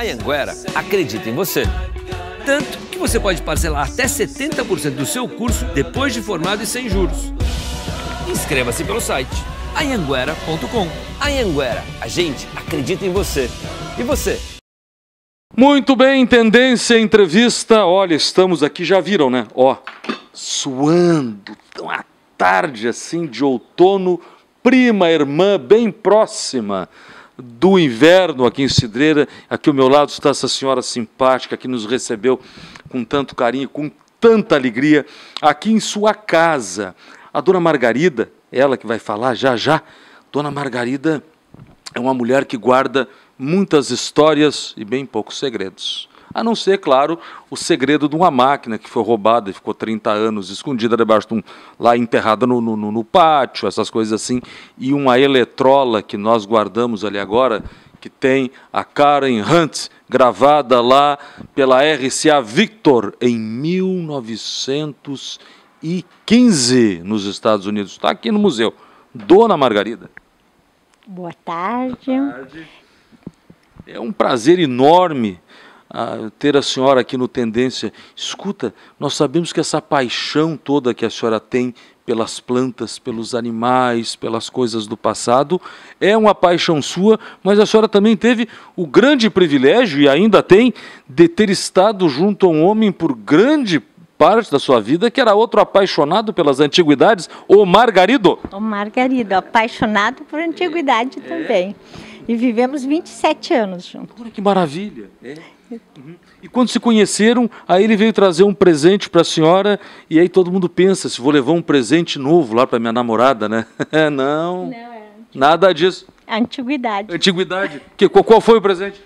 A Anguera acredita em você. Tanto que você pode parcelar até 70% do seu curso depois de formado e sem juros. Inscreva-se pelo site A Yanguera a gente acredita em você. E você? Muito bem, tendência, entrevista. Olha, estamos aqui, já viram, né? Ó, suando, tão tarde assim de outono, prima, irmã, bem próxima do inverno aqui em Cidreira. Aqui ao meu lado está essa senhora simpática que nos recebeu com tanto carinho, com tanta alegria, aqui em sua casa. A dona Margarida, ela que vai falar já já, dona Margarida é uma mulher que guarda muitas histórias e bem poucos segredos a não ser, claro, o segredo de uma máquina que foi roubada e ficou 30 anos escondida debaixo de um, lá enterrada no, no, no pátio, essas coisas assim, e uma eletrola que nós guardamos ali agora, que tem a Karen Hunt gravada lá pela RCA Victor em 1915 nos Estados Unidos. Está aqui no museu. Dona Margarida. Boa tarde. Boa tarde. É um prazer enorme a ter a senhora aqui no Tendência. Escuta, nós sabemos que essa paixão toda que a senhora tem pelas plantas, pelos animais, pelas coisas do passado. É uma paixão sua, mas a senhora também teve o grande privilégio, e ainda tem, de ter estado junto a um homem por grande parte da sua vida, que era outro apaixonado pelas antiguidades, o Margarido. O Margarido, apaixonado por antiguidade é. também. E vivemos 27 anos juntos. Olha que maravilha. É. Uhum. E quando se conheceram, aí ele veio trazer um presente para a senhora, e aí todo mundo pensa, se vou levar um presente novo lá para minha namorada, né? É, não, Não é... nada disso. Antiguidade. Antiguidade. Que, qual foi o presente?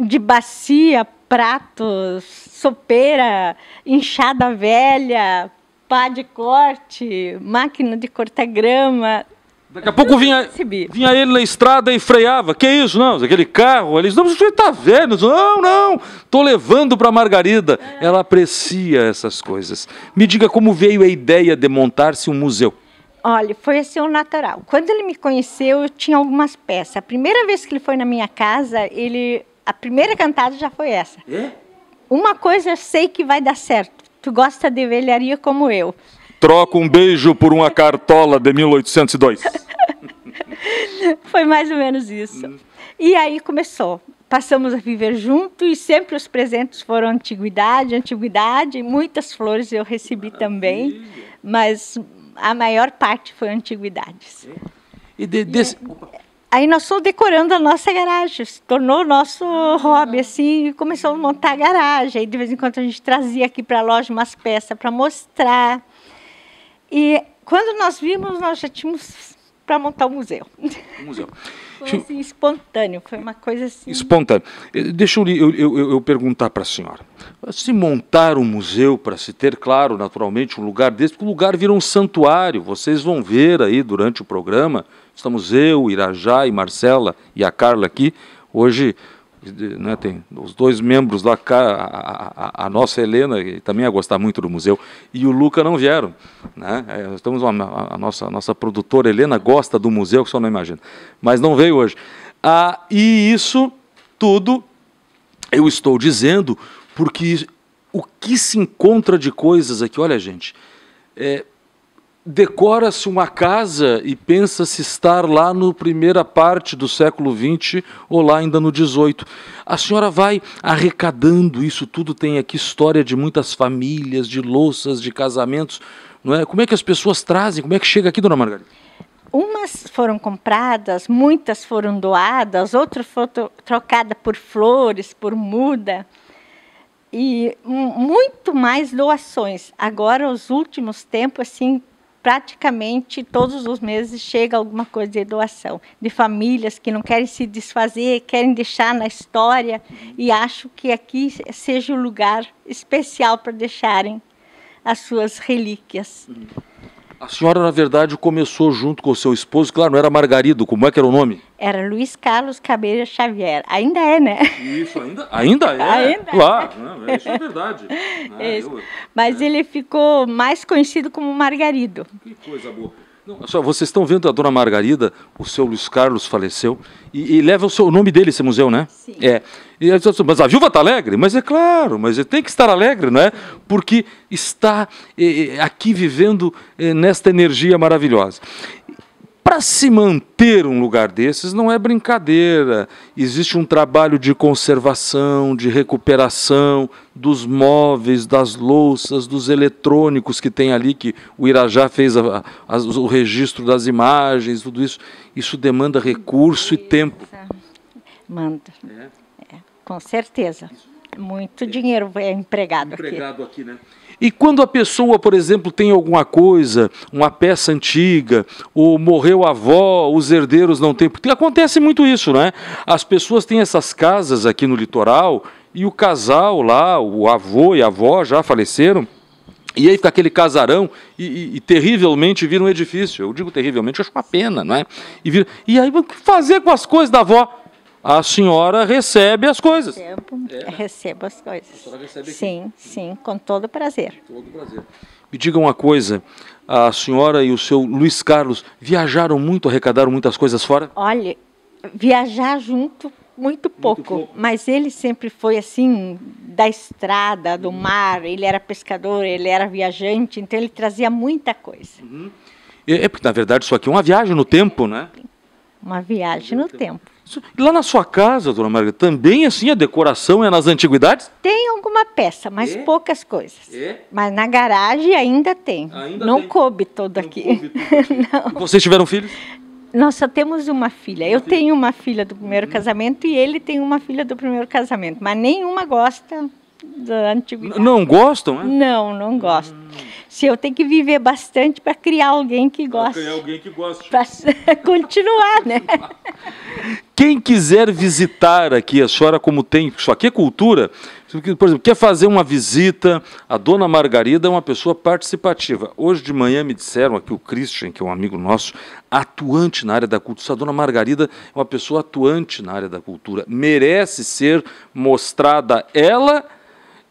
De bacia, pratos, sopeira, enxada velha, pá de corte, máquina de cortar grama, Daqui a pouco vinha, vinha ele na estrada e freava. Que isso, não? Aquele carro. Eles não, você está vendo? Não, não. Tô levando para Margarida. Ela aprecia essas coisas. Me diga como veio a ideia de montar-se um museu. Olha, foi assim o natural. Quando ele me conheceu, eu tinha algumas peças. A primeira vez que ele foi na minha casa, ele a primeira cantada já foi essa. É? Uma coisa eu sei que vai dar certo. Tu gosta de velharia como eu. Troco um beijo por uma cartola de 1802. Foi mais ou menos isso. E aí começou. Passamos a viver junto e sempre os presentes foram antiguidade, antiguidade. Muitas flores eu recebi Maravilha. também, mas a maior parte foi antiguidades. É. E, de, e aí nós fomos decorando a nossa garagem, se tornou nosso hobby, assim, e começamos a montar a garagem. E de vez em quando a gente trazia aqui para a loja umas peças para mostrar. E quando nós vimos, nós já tínhamos para montar o um museu. Um museu. Foi assim, espontâneo, foi uma coisa assim. Espontâneo. Eh, deixa eu, eu, eu, eu perguntar para a senhora. Se montar um museu, para se ter, claro, naturalmente, um lugar desse, porque o lugar vira um santuário. Vocês vão ver aí durante o programa. Estamos eu, Irajá e Marcela e a Carla aqui. Hoje né, tem os dois membros lá, a, a, a, nossa Helena, que também ia gostar muito do museu, e o Luca não vieram. Né? É, Estamos uma, a, nossa, a nossa produtora Helena gosta do museu, que só não imagina, mas não veio hoje. Ah, e isso tudo eu estou dizendo porque o que se encontra de coisas aqui, olha gente, é, decora-se uma casa e pensa-se estar lá na primeira parte do século XX ou lá ainda no XVIII. A senhora vai arrecadando isso tudo, tem aqui história de muitas famílias, de louças, de casamentos. Não é? Como é que as pessoas trazem? Como é que chega aqui, dona Margarida? Umas foram compradas, muitas foram doadas, outras foram trocadas por flores, por muda e muito mais doações. Agora, os últimos tempos, assim, praticamente todos os meses chega alguma coisa de doação, de famílias que não querem se desfazer, querem deixar na história, e acho que aqui seja o um lugar especial para deixarem as suas relíquias. Uhum. A senhora, na verdade, começou junto com o seu esposo, claro, não era Margarido, como é que era o nome? Era Luiz Carlos Cabeira Xavier. Ainda é, né? Isso, ainda, ainda é. Ainda é. claro, é. isso é verdade. Ah, eu, Mas é. ele ficou mais conhecido como Margarido. Que coisa boa. Não, só, vocês estão vendo a dona Margarida, o seu Luiz Carlos faleceu, e, e leva o, seu, o nome dele esse museu, né? Sim. É. E, mas a viúva está alegre? Mas é claro, mas é, tem que estar alegre, não é? Porque está é, aqui vivendo é, nesta energia maravilhosa. Para se manter um lugar desses não é brincadeira. Existe um trabalho de conservação, de recuperação dos móveis, das louças, dos eletrônicos que tem ali, que o Irajá fez a, a, o registro das imagens, tudo isso. Isso demanda recurso e tempo. Manda. É. É, com certeza. Muito dinheiro é empregado, empregado aqui. aqui né? E quando a pessoa, por exemplo, tem alguma coisa, uma peça antiga, ou morreu a avó, os herdeiros não têm. Porque acontece muito isso, né? As pessoas têm essas casas aqui no litoral e o casal lá, o avô e a avó já faleceram. E aí fica aquele casarão e, e, e, terrivelmente vira um edifício. Eu digo terrivelmente, eu acho uma pena, não é? E, vira, e aí, o que fazer com as coisas da avó? a senhora recebe as coisas. Recebo, é. Né? recebo as coisas. A senhora recebe aqui. Sim, sim, com todo prazer. Com todo prazer. Me diga uma coisa, a senhora e o seu Luiz Carlos viajaram muito, arrecadaram muitas coisas fora? Olha, viajar junto muito pouco, muito pouco, mas ele sempre foi assim da estrada, do uhum. mar. Ele era pescador, ele era viajante, então ele trazia muita coisa. Uhum. É, é porque na verdade isso aqui é uma viagem no tempo, né? Uma viagem no tempo. Lá na sua casa, dona Margarida, também assim a decoração é nas antiguidades? Tem alguma peça, mas poucas coisas. Mas na garagem ainda tem. Ainda não tem. coube todo não aqui. Coube Vocês tiveram filhos? Nós só temos uma filha. Uma eu filha? tenho uma filha do primeiro uhum. casamento e ele tem uma filha do primeiro casamento, mas nenhuma gosta da antiguidade. não gostam, é? Não, não gostam. Hum se eu tenho que viver bastante para criar alguém que goste. criar alguém que goste. Para continuar, né? Quem quiser visitar aqui a senhora Como Tem, isso aqui é cultura, por exemplo, quer fazer uma visita, a dona Margarida é uma pessoa participativa. Hoje de manhã me disseram aqui o Christian, que é um amigo nosso, atuante na área da cultura. A dona Margarida é uma pessoa atuante na área da cultura. Merece ser mostrada ela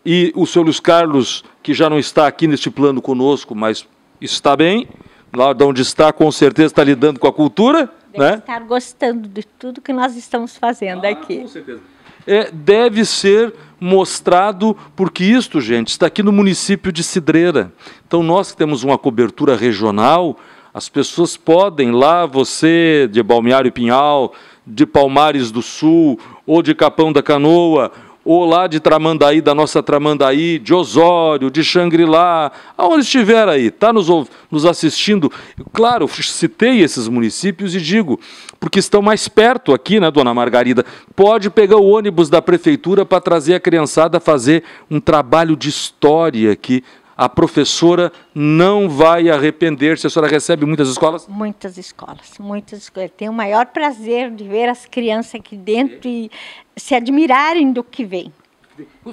e o seu Luiz Carlos, que já não está aqui neste plano conosco, mas está bem, lá de onde está, com certeza está lidando com a cultura. Deve né? estar gostando de tudo que nós estamos fazendo ah, aqui. Com certeza. É, deve ser mostrado, porque isto, gente, está aqui no município de Cidreira. Então, nós que temos uma cobertura regional, as pessoas podem lá, você de Balneário Pinhal, de Palmares do Sul, ou de Capão da Canoa, ou lá de Tramandaí, da nossa Tramandaí, de Osório, de Xangri-Lá, aonde estiver aí, está nos, nos assistindo. Claro, citei esses municípios e digo, porque estão mais perto aqui, né, dona Margarida? Pode pegar o ônibus da prefeitura para trazer a criançada fazer um trabalho de história aqui a professora não vai arrepender-se. A senhora recebe muitas escolas? Muitas escolas, muitas escolas. Tenho o maior prazer de ver as crianças aqui dentro e se admirarem do que vem.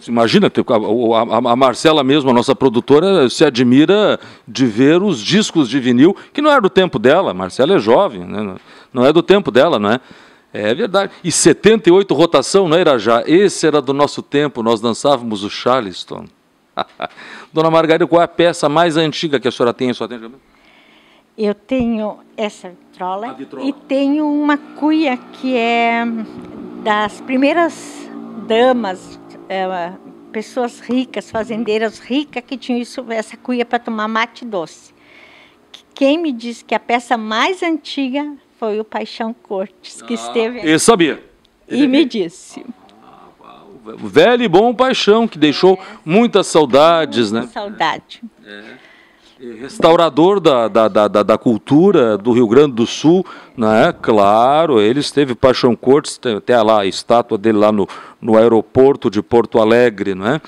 imagina, a, Marcela mesmo, a nossa produtora, se admira de ver os discos de vinil, que não é do tempo dela, a Marcela é jovem, né? não é do tempo dela, não é? É verdade. E 78 rotação, não era é, já? Esse era do nosso tempo, nós dançávamos o Charleston. Dona Margarida, qual é a peça mais antiga que a senhora tem em sua tenda? Eu tenho essa vitrola, vitrola, e tenho uma cuia que é das primeiras damas, é, pessoas ricas, fazendeiras ricas que tinham isso, essa cuia para tomar mate doce. Quem me disse que a peça mais antiga foi o Paixão Cortes, que ah, esteve. Eu sabia. e me disse velho e bom paixão, que deixou muitas saudades, né? Saudade. É, restaurador da, da, da, da, cultura do Rio Grande do Sul, né? Claro, ele esteve Paixão Cortes, até lá a estátua dele lá no, no aeroporto de Porto Alegre, não é?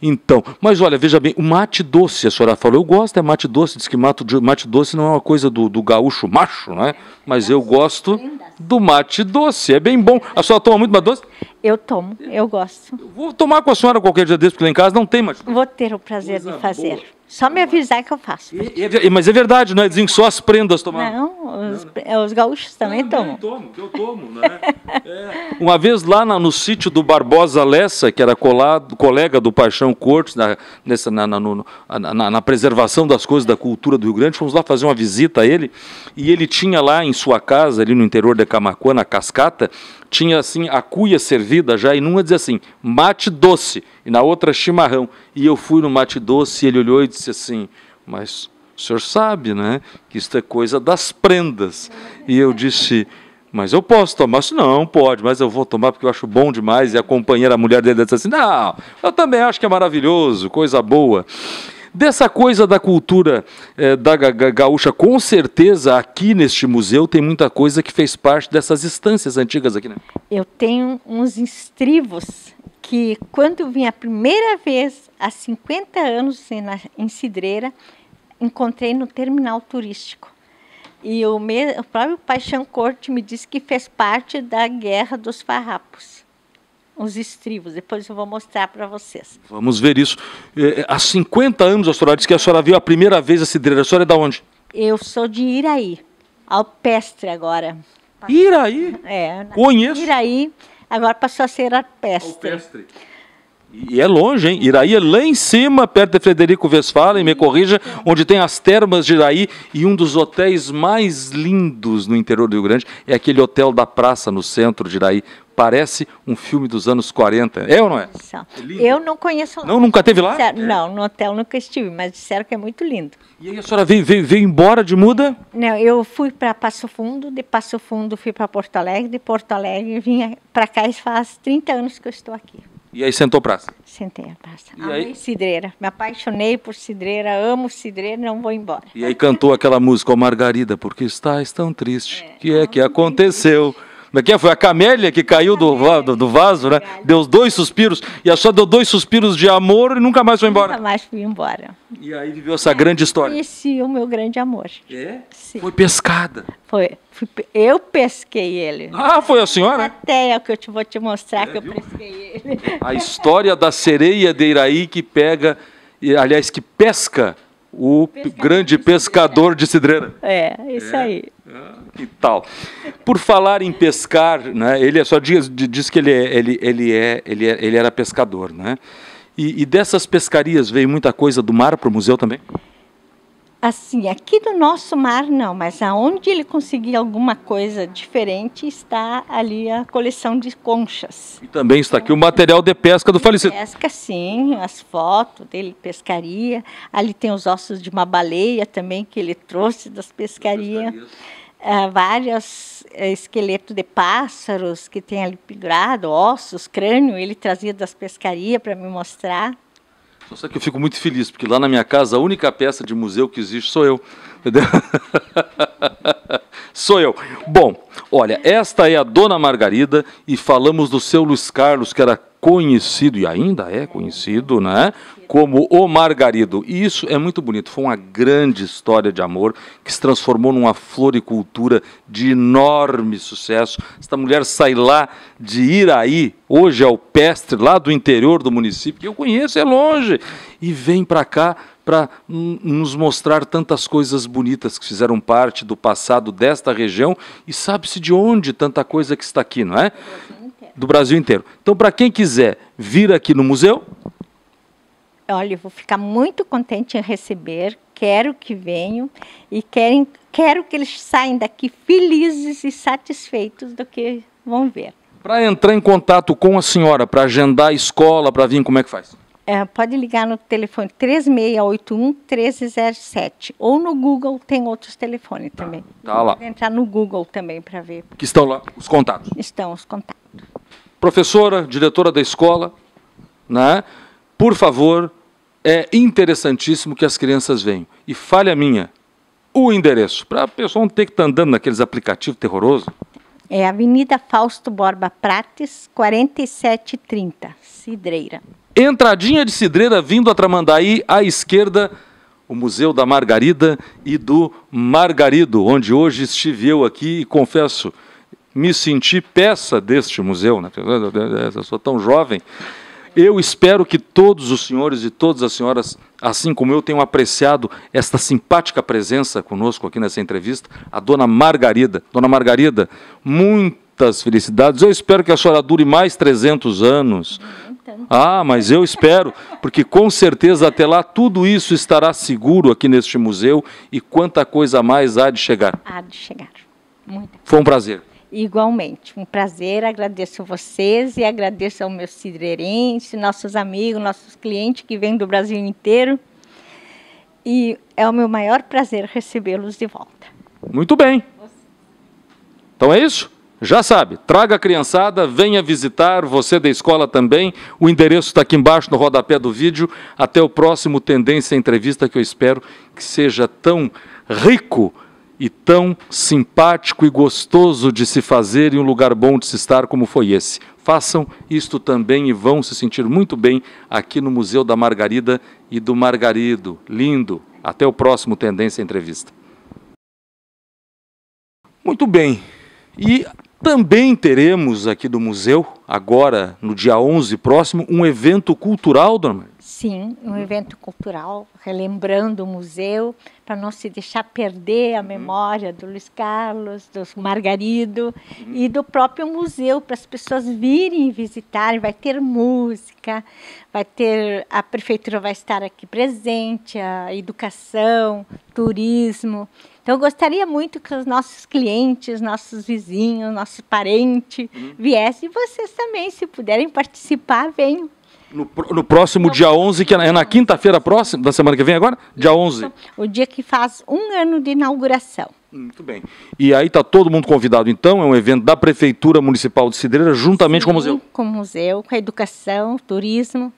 Então, mas olha, veja bem, o mate doce, a senhora falou, eu gosto, é mate doce, diz que mate, mate doce não é uma coisa do, do gaúcho macho, não é? Mas eu gosto do mate doce. É bem bom. A senhora toma muito mate doce? Eu tomo, eu gosto. vou tomar com a senhora qualquer dia desse, porque lá em casa não tem mate. Vou ter o prazer Coisa de fazer. Boa. Só me avisar que eu faço. E, e, mas é verdade, não é? Dizem que só as prendas tomaram. Não, os, não, é, os gaúchos também tomam. Eu tomo, eu tomo, né? É. Uma vez lá no sítio do Barbosa Lessa, que era colado, colega do Paixão Cortes, na, nessa, na, na, no, na, na preservação das coisas da cultura do Rio Grande, fomos lá fazer uma visita a ele, e ele tinha lá em sua casa, ali no interior de Camacuã, na Cascata, tinha assim a cuia servida já, e numa dizia assim, mate doce, e na outra chimarrão. E eu fui no mate doce, e ele olhou e disse assim, mas o senhor sabe, né, que isto é coisa das prendas. E eu disse, mas eu posso tomar? Disse, não, pode, mas eu vou tomar porque eu acho bom demais. E a companheira, a mulher dele, disse assim, não, eu também acho que é maravilhoso, coisa boa. Dessa coisa da cultura eh, da gaúcha, com certeza aqui neste museu tem muita coisa que fez parte dessas instâncias antigas aqui, né? Eu tenho uns estribos que quando vim a primeira vez, há 50 anos, em Cidreira, encontrei no terminal turístico. E o, o próprio Paixão Corte me disse que fez parte da Guerra dos Farrapos os estribos. Depois eu vou mostrar para vocês. Vamos ver isso. É, é há 50 anos a senhora disse que a senhora viu a primeira vez a cidreira. A senhora é de onde? Eu sou de Iraí, alpestre agora. Iraí? É. Conheço. Iraí, agora passou a ser alpestre. Alpestre. E é longe, hein? Iraí é lá em cima, perto de Frederico Westphalen, me corrija, onde tem as termas de Iraí e um dos hotéis mais lindos no interior do Rio Grande é aquele hotel da praça no centro de Iraí. Parece um filme dos anos 40. É ou não é? é eu não conheço. Não, nunca teve lá? É. Não, no hotel nunca estive, mas disseram que é muito lindo. E aí a senhora veio, veio, veio embora de muda? Não, eu fui para Passo Fundo, de Passo Fundo fui para Porto Alegre, de Porto Alegre vim para cá e faz 30 anos que eu estou aqui. E aí sentou praça? Sentei a praça. E Amei aí? cidreira. Me apaixonei por cidreira, amo cidreira, não vou embora. E aí cantou aquela música, oh, Margarida, porque estás tão triste? É, que é que aconteceu? Como é que é? Foi a camélia que caiu do, do, do vaso, né? Deu dois suspiros e a só deu dois suspiros de amor e nunca mais foi embora. Nunca mais fui embora. E aí viveu essa grande história. Conheci o meu grande amor. É? Sim. Foi pescada. Foi. Eu pesquei ele. Ah, foi a senhora? Até é o que eu te vou te mostrar é, que eu pesquei ele. A história da sereia de Iraí que pega, aliás, que pesca o pescador grande pescador de cidreira. É, isso é. aí. Ah, que tal? Por falar em pescar, né, ele é só diz, diz que ele, é, ele, ele, é, ele, é, ele era pescador, né? E, e dessas pescarias veio muita coisa do mar para o museu também? assim, aqui do nosso mar não, mas aonde ele conseguir alguma coisa diferente está ali a coleção de conchas. E também está aqui o material de pesca do falecido. Pesca, sim, as fotos dele pescaria. Ali tem os ossos de uma baleia também que ele trouxe das pescarias. Ah, várias vários eh, esqueletos de pássaros que tem ali pendurado, ossos, crânio, ele trazia das pescarias para me mostrar. Só que eu fico muito feliz, porque lá na minha casa a única peça de museu que existe sou eu. Entendeu? sou eu. Bom, olha, esta é a Dona Margarida e falamos do seu Luiz Carlos, que era conhecido e ainda é conhecido, né, como o Margarido. E isso é muito bonito. Foi uma grande história de amor que se transformou numa floricultura de enorme sucesso. Esta mulher sai lá de Iraí, hoje é o pestre lá do interior do município, que eu conheço, é longe, e vem para cá para nos mostrar tantas coisas bonitas que fizeram parte do passado desta região e sabe-se de onde tanta coisa que está aqui, não é? do Brasil inteiro. Então, para quem quiser vir aqui no museu. Olha, eu vou ficar muito contente em receber. Quero que venham e querem, quero que eles saiam daqui felizes e satisfeitos do que vão ver. Para entrar em contato com a senhora, para agendar a escola, para vir, como é que faz? É, pode ligar no telefone 3681 1307 ou no Google tem outros telefones tá. também. Tá, lá. entrar no Google também para ver. Que estão lá os contatos. Estão os contatos professora, diretora da escola, né? por favor, é interessantíssimo que as crianças venham. E falha minha, o endereço, para a pessoa não ter que estar tá andando naqueles aplicativos terrorosos. É Avenida Fausto Borba Prates, 4730, Cidreira. Entradinha de Cidreira, vindo a Tramandaí, à esquerda, o Museu da Margarida e do Margarido, onde hoje estive eu aqui e confesso me senti peça deste museu, né? eu sou tão jovem. Eu espero que todos os senhores e todas as senhoras, assim como eu, tenham apreciado esta simpática presença conosco aqui nessa entrevista, a dona Margarida. Dona Margarida, muitas felicidades. Eu espero que a senhora dure mais 300 anos. Ah, mas eu espero, porque com certeza até lá tudo isso estará seguro aqui neste museu e quanta coisa mais há de chegar. Há de chegar. Muita. Foi um prazer. Igualmente, um prazer, agradeço vocês e agradeço ao meu cidreirense, nossos amigos, nossos clientes que vêm do Brasil inteiro. E é o meu maior prazer recebê-los de volta. Muito bem. Então é isso? Já sabe, traga a criançada, venha visitar, você da escola também. O endereço está aqui embaixo no rodapé do vídeo. Até o próximo Tendência Entrevista, que eu espero que seja tão rico e tão simpático e gostoso de se fazer e um lugar bom de se estar como foi esse. Façam isto também e vão se sentir muito bem aqui no Museu da Margarida e do Margarido. Lindo! Até o próximo Tendência Entrevista. Muito bem. E também teremos aqui do museu, agora no dia 11 próximo, um evento cultural, dona Maria. Sim, um evento cultural, relembrando o museu, para não se deixar perder a uhum. memória do Luiz Carlos, do Margarido e do próprio museu, para as pessoas virem visitar. Vai ter música, vai ter a prefeitura vai estar aqui presente, a educação, turismo. Então, eu gostaria muito que os nossos clientes, nossos vizinhos, nossos parentes uhum. viessem. E vocês também, se puderem participar, venham. No, no, próximo dia 11, que é na é então, quinta-feira próxima, da semana que vem agora? Dia 11. O dia que faz um ano de inauguração. Muito bem. E aí está todo mundo convidado, então. É um evento da Prefeitura Municipal de Cidreira, juntamente Sim, com o museu. Com o museu, com a educação, turismo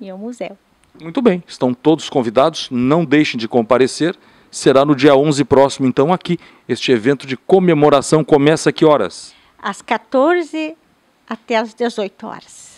e o museu. Muito bem. Estão todos convidados. Não deixem de comparecer será no dia 11 próximo, então, aqui. Este evento de comemoração começa a que horas? Às 14 até às 18 horas.